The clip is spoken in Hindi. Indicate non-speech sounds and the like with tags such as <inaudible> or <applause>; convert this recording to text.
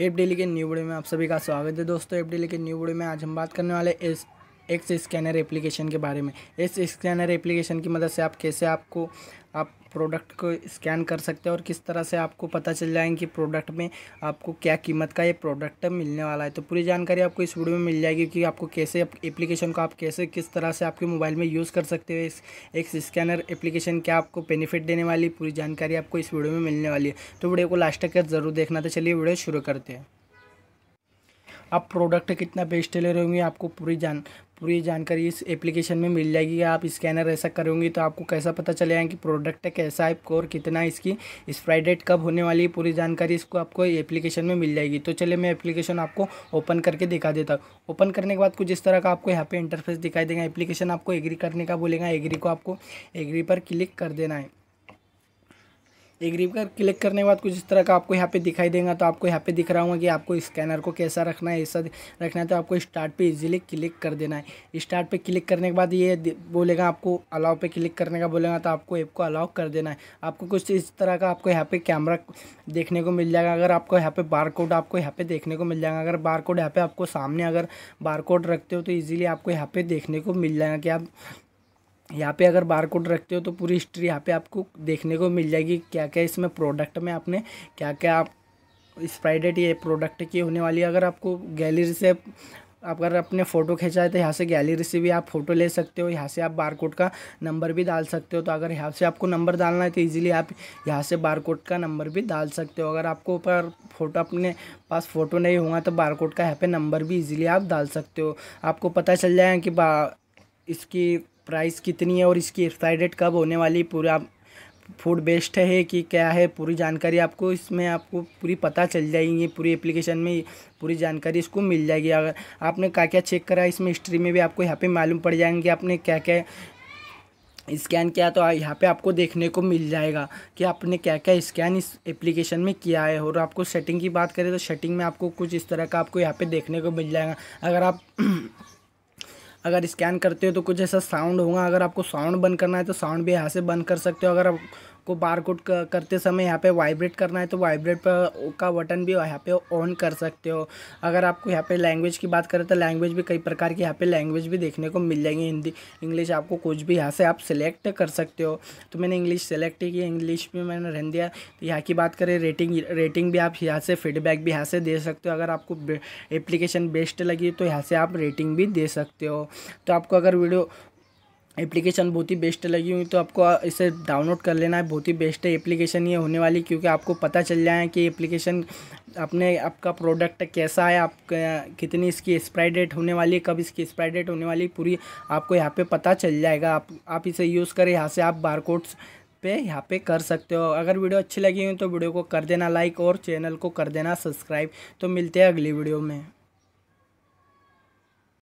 एप डेली के न्यू वीडियो में आप सभी का स्वागत है दोस्तों एप डेली के न्यू वीडियो में आज हम बात करने वाले इस एक्स स्कैनर एप्लीकेशन के बारे में इस स्कैनर एप्लीकेशन की मदद से आप कैसे आपको आप प्रोडक्ट को स्कैन कर सकते हैं और किस तरह से आपको पता चल जाएंगे कि प्रोडक्ट में आपको क्या कीमत का ये प्रोडक्ट मिलने वाला है तो पूरी जानकारी आपको इस वीडियो में मिल जाएगी कि आपको कैसे एप्लीकेशन को आप कैसे किस तरह से आपके मोबाइल में यूज़ कर सकते हो एक स्कैनर एप्लीकेशन क्या आपको बेनिफिट देने वाली पूरी जानकारी आपको इस वीडियो में मिलने वाली है तो वीडियो को लास्ट तक ज़रूर देखना तो चलिए वीडियो शुरू करते हैं आप प्रोडक्ट कितना बेस्ट ले रहे होंगे आपको पूरी जान पूरी जानकारी इस एप्लीकेशन में मिल जाएगी आप स्कैनर ऐसा करोगे तो आपको कैसा पता चलेगा कि प्रोडक्ट कैसा है और कितना इसकी एक्सपायरी डेट कब होने वाली है पूरी जानकारी इसको आपको एप्लीकेशन में मिल जाएगी तो चलिए मैं एप्लीकेशन आपको ओपन करके दिखा देता हूँ ओपन करने के बाद कुछ इस तरह का आपको यहाँ पे इंटरफेस दिखाई देगा एप्लीकेशन आपको एग्री करने का बोलेगा एग्री को आपको एग्री पर क्लिक कर देना है एग्री पर क्लिक करने के बाद कुछ इस तरह का आपको यहाँ पे दिखाई देगा तो आपको यहाँ पे दिख रहा होगा कि आपको स्कैनर को कैसा रखना है ऐसा रखना है तो आपको स्टार्ट पे इजीली क्लिक कर देना है स्टार्ट पे क्लिक करने के बाद ये बोलेगा आपको अलाउ पे क्लिक करने का बोलेगा तो आपको ऐप को अलाउ कर देना है आपको कुछ इस तरह का आपको यहाँ पे कैमरा देखने को मिल जाएगा अगर आपको यहाँ पे बार आपको यहाँ पे देखने को मिल जाएगा अगर कोड यहाँ पे आपको सामने अगर बार रखते हो तो ईजिली आपको यहाँ पे देखने को मिल जाएगा कि आप यहाँ पे अगर बार कोड रखते हो तो पूरी हिस्ट्री यहाँ पे आपको देखने को मिल जाएगी क्या क्या इसमें प्रोडक्ट में आपने क्या क्या आप स्प्राइडेड ये प्रोडक्ट की होने वाली है अगर आपको गैलरी से आप अगर अपने फ़ोटो खींचा है तो यहाँ से गैलरी से भी आप फ़ोटो ले सकते हो यहाँ से आप बारकोड का नंबर भी डाल सकते हो तो अगर यहाँ से आपको नंबर डालना है तो इजीली आप यहाँ से बारकोड का नंबर भी डाल सकते हो अगर आपको ऊपर फोटो अपने पास फ़ोटो नहीं होगा तो बारकोड का यहाँ पे नंबर भी ईज़िली आप डाल सकते हो आपको पता चल जाएगा कि बा इसकी प्राइस कितनी है और इसकी एक्सपायर डेट कब होने वाली पूरा फूड बेस्ट है कि क्या है पूरी जानकारी आपको इसमें आपको पूरी पता चल जाएगी पूरी एप्लीकेशन में पूरी जानकारी इसको मिल जाएगी अगर आपने क्या क्या चेक करा इसमें हिस्ट्री में भी आपको यहाँ पे मालूम पड़ जाएंगे कि आपने क्या क्या स्कैन किया तो यहाँ पे आपको देखने को मिल जाएगा कि आपने क्या क्या स्कैन इस एप्लीकेशन में किया है और आपको सेटिंग की बात करें तो सेटिंग में आपको कुछ इस तरह का आपको यहाँ पे देखने को मिल जाएगा अगर आप <clears throat> अगर स्कैन करते हो तो कुछ ऐसा साउंड होगा अगर आपको साउंड बंद करना है तो साउंड भी यहाँ से बंद कर सकते हो अगर आप आपको बार कोड करते समय यहाँ पे वाइब्रेट करना है तो वाइब्रेट पर का बटन भी यहाँ पे ऑन कर सकते हो अगर आपको यहाँ पे लैंग्वेज की बात करें तो लैंग्वेज भी कई प्रकार की यहाँ पे लैंग्वेज भी देखने को मिल जाएंगी हिंदी इंग्लिश आपको कुछ भी यहाँ से आप सिलेक्ट कर सकते हो तो मैंने इंग्लिश सेलेक्ट की इंग्लिश में मैंने रहन दिया तो यहाँ की बात करें रेटिंग रेटिंग भी आप यहाँ से फीडबैक भी यहाँ से दे सकते हो अगर आपको एप्लीकेशन बेस्ट लगी तो यहाँ से आप रेटिंग भी दे सकते हो तो आपको अगर वीडियो एप्लीकेशन बहुत ही बेस्ट लगी हुई तो आपको इसे डाउनलोड कर लेना है बहुत ही बेस्ट है एप्लीकेशन ये होने वाली क्योंकि आपको पता चल जाए कि एप्लीकेशन अपने आपका प्रोडक्ट कैसा है आप कितनी इसकी एक्सपायरी डेट होने वाली है कब इसकी एक्सपायरी डेट होने वाली पूरी आपको यहाँ पे पता चल जाएगा आप आप इसे यूज़ करें यहाँ से आप कोड्स पे यहाँ पे कर सकते हो अगर वीडियो अच्छी लगी हो तो वीडियो को कर देना लाइक और चैनल को कर देना सब्सक्राइब तो मिलते हैं अगली वीडियो में